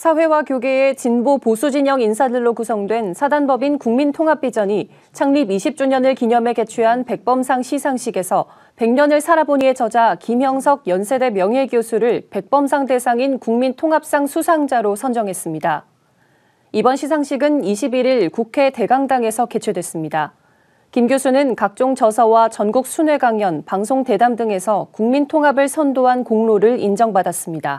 사회와 교계의 진보 보수 진영 인사들로 구성된 사단법인 국민통합비전이 창립 20주년을 기념해 개최한 백범상 시상식에서 100년을 살아보니의 저자 김형석 연세대 명예교수를 백범상 대상인 국민통합상 수상자로 선정했습니다. 이번 시상식은 21일 국회 대강당에서 개최됐습니다. 김 교수는 각종 저서와 전국 순회 강연, 방송 대담 등에서 국민통합을 선도한 공로를 인정받았습니다.